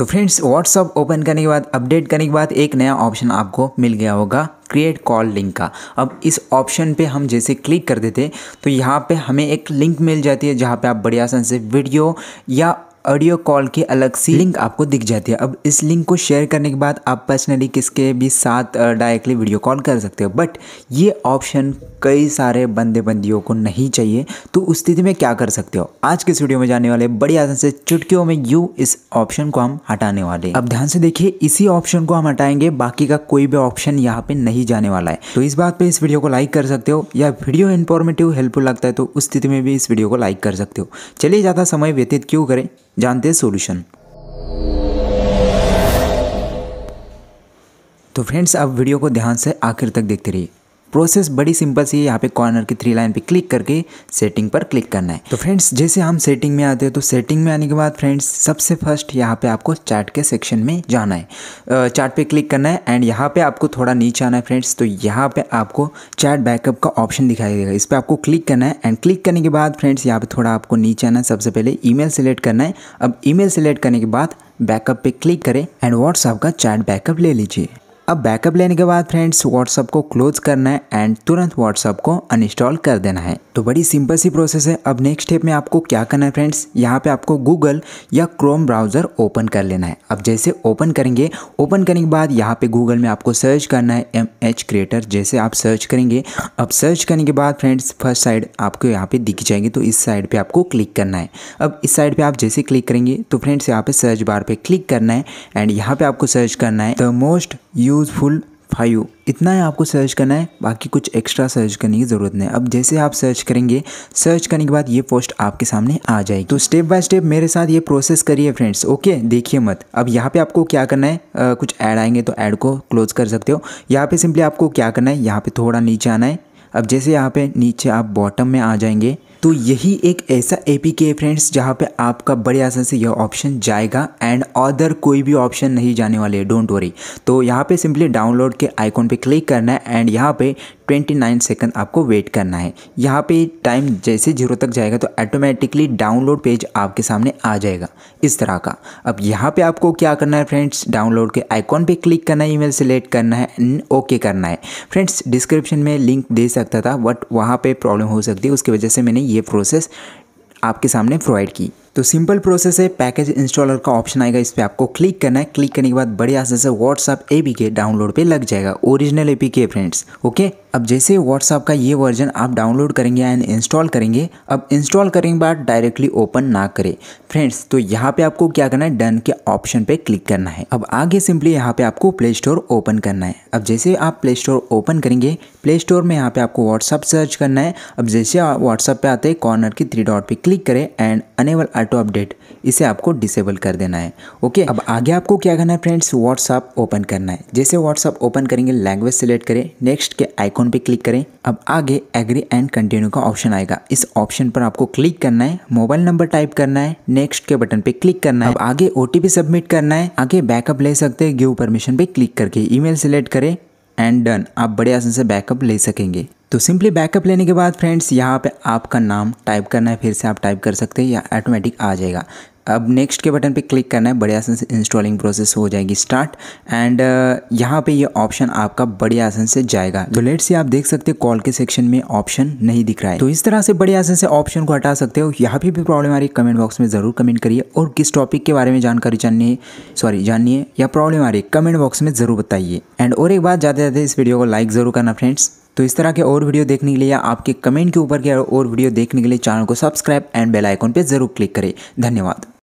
तो friends WhatsApp open करने के बाद अपडेट करने के बाद एक नया ऑप्शन आपको मिल गया होगा क्रिएट कॉल लिंक का अब इस ऑप्शन पे हम जैसे क्लिक कर देते तो यहाँ पे हमें एक लिंक मिल जाती है जहाँ पे आप बढ़िया से वीडियो या ऑडियो कॉल की अलग सी लिंक आपको दिख जाती है अब इस लिंक को शेयर करने के बाद आप पर्सनली किसके भी साथ डायरेक्टली वीडियो कॉल कर सकते हो बट ये ऑप्शन कई सारे बंदे बंदियों को नहीं चाहिए तो उस स्थिति में क्या कर सकते हो आज के वीडियो में जाने वाले बड़ी आसान से चुटकियों में यू इस ऑप्शन को हम हटाने वाले अब ध्यान से देखिए इसी ऑप्शन को हम हटाएंगे बाकी का कोई भी ऑप्शन यहाँ पे नहीं जाने वाला है तो इस बात पर इस वीडियो को लाइक कर सकते हो या वीडियो इन्फॉर्मेटिव हेल्पफुल लगता है तो उस स्थिति में भी इस वीडियो को लाइक कर सकते हो चलिए ज़्यादा समय व्यतीत क्यों करें जानते हैं सोल्यूशन तो फ्रेंड्स आप वीडियो को ध्यान से आखिर तक देखते रहिए प्रोसेस बड़ी सिंपल सी है यहाँ पे कॉर्नर की थ्री लाइन पे क्लिक करके सेटिंग पर क्लिक करना है तो फ्रेंड्स जैसे हम सेटिंग में आते हैं तो सेटिंग में आने के बाद फ्रेंड्स सबसे फर्स्ट यहाँ पे आपको चार्ट के सेक्शन में जाना है चार्ट पे क्लिक करना है एंड यहाँ पे आपको थोड़ा नीचे आना है फ्रेंड्स तो यहाँ पे आपको चार्ट बैकअप का ऑप्शन दिखाई देगा इस पर आपको क्लिक करना है एंड क्लिक करने के बाद फ्रेंड्स यहाँ पर थोड़ा आपको नीचे आना है सबसे पहले ई सेलेक्ट करना है अब ई सेलेक्ट करने के बाद बैकअप पर क्लिक करें एंड व्हाट्सअप का चार्ट बैकअप ले लीजिए अब बैकअप लेने के बाद फ्रेंड्स व्हाट्सअप को क्लोज करना है एंड तुरंत व्हाट्सअप को अनइंस्टॉल कर देना है तो बड़ी सिंपल सी प्रोसेस है अब नेक्स्ट स्टेप में आपको क्या करना है फ्रेंड्स यहाँ पे आपको गूगल या क्रोम ब्राउज़र ओपन कर लेना है अब जैसे ओपन करेंगे ओपन करने के बाद यहाँ पे गूगल में आपको सर्च करना है एम एच क्रिएटर जैसे आप सर्च करेंगे अब सर्च करने के बाद फ्रेंड्स फर्स्ट साइड आपको यहाँ पे दिख जाएंगे तो इस साइड पे आपको क्लिक करना है अब इस साइड पे आप जैसे क्लिक करेंगे तो फ्रेंड्स यहाँ पे सर्च बार पे क्लिक करना है एंड यहाँ पे आपको सर्च करना है द मोस्ट यूज़फुल फाइव इतना ही आपको सर्च करना है बाकी कुछ एक्स्ट्रा सर्च करने की ज़रूरत नहीं अब जैसे आप सर्च करेंगे सर्च करने के बाद ये पोस्ट आपके सामने आ जाएगी तो स्टेप बाय स्टेप मेरे साथ ये प्रोसेस करिए फ्रेंड्स ओके देखिए मत अब यहाँ पे आपको क्या करना है आ, कुछ ऐड आएंगे तो ऐड को क्लोज कर सकते हो यहाँ पर सिंपली आपको क्या करना है यहाँ पर थोड़ा नीचे आना है अब जैसे यहाँ पर नीचे आप बॉटम में आ जाएंगे तो यही एक ऐसा ए पी के फ्रेंड्स जहाँ पे आपका बड़े आसान से यह ऑप्शन जाएगा एंड अदर कोई भी ऑप्शन नहीं जाने वाले है डोंट वरी तो यहाँ पे सिंपली डाउनलोड के आइकॉन पे क्लिक करना है एंड यहाँ पे 29 सेकंड आपको वेट करना है यहाँ पे टाइम जैसे जीरो तक जाएगा तो ऑटोमेटिकली डाउनलोड पेज आपके सामने आ जाएगा इस तरह का अब यहाँ पे आपको क्या करना है फ्रेंड्स डाउनलोड के आइकॉन पे क्लिक करना है ईमेल सेलेक्ट करना है ओके करना है फ्रेंड्स डिस्क्रिप्शन में लिंक दे सकता था बट वहाँ पर प्रॉब्लम हो सकती है उसकी वजह से मैंने ये प्रोसेस आपके सामने प्रोवाइड की तो सिंपल प्रोसेस है पैकेज इंस्टॉलर का ऑप्शन आएगा इस पर आपको क्लिक करना है क्लिक करने के बाद बड़े आसान से व्हाट्सअप ए डाउनलोड पे लग जाएगा ओरिजिनल ए के फ्रेंड्स ओके अब जैसे व्हाट्सअप का ये वर्जन आप डाउनलोड करेंगे एंड इंस्टॉल करेंगे अब इंस्टॉल करेंगे बाद डायरेक्टली ओपन ना करें फ्रेंड्स तो यहाँ पे आपको क्या करना है डन के ऑप्शन पे क्लिक करना है अब आगे सिंपली यहाँ पे आपको प्ले स्टोर ओपन करना है अब जैसे आप प्ले स्टोर ओपन करेंगे प्ले स्टोर में यहाँ पे आपको व्हाट्सअप सर्च करना है अब जैसे व्हाट्सअप पे आते हैं कॉर्नर की थ्री डॉट पर क्लिक करें एंड अनेबल ऑटो अपडेट इसे आपको डिसेबल कर देना है ओके अब आगे आपको क्या करना है फ्रेंड्स व्हाट्सअप ओपन करना है जैसे व्हाट्सअप ओपन करेंगे लैंग्वेज सेलेक्ट करें नेक्स्ट के आइकॉन पे क्लिक करें अब आगे एग्री एंड कंटिन्यू का ऑप्शन आएगा इस ऑप्शन पर आपको क्लिक करना है मोबाइल नंबर टाइप करना है नेक्स्ट के बटन पे क्लिक करना है अब आगे ओ सबमिट करना है आगे बैकअप ले सकते हैं गिव परमिशन पे क्लिक करके ईमेल सेलेक्ट करें एंड डन आप बड़े आसान से बैकअप ले सकेंगे तो सिंपली बैकअप लेने के बाद फ्रेंड्स यहाँ पे आपका नाम टाइप करना है फिर से आप टाइप कर सकते हैं या ऑटोमेटिक आ जाएगा अब नेक्स्ट के बटन पे क्लिक करना है बड़े से इंस्टॉलिंग प्रोसेस हो जाएगी स्टार्ट एंड uh, यहाँ पे ये ऑप्शन आपका बड़े आसन से जाएगा तो लेट से आप देख सकते हैं कॉल के सेक्शन में ऑप्शन नहीं दिख रहा है तो इस तरह से बड़े आसन से ऑप्शन को हटा सकते हो यहाँ पे भी प्रॉब्लम आ रही है कमेंट बॉक्स में ज़रूर कमेंट करिए और किस टॉपिक के बारे में जानकारी जाननी है सॉरी जाननी है या प्रॉब्लम आ रही है कमेंट बॉक्स में ज़रूर बताइए एंड और एक बात जाते जाते इस वीडियो को लाइक ज़रूर करना फ्रेंड्स तो इस तरह के और वीडियो देखने के लिए या आपके कमेंट के ऊपर के और वीडियो देखने के लिए चैनल को सब्सक्राइब एंड बेलाइकॉन पर ज़रूर क्लिक करें धन्यवाद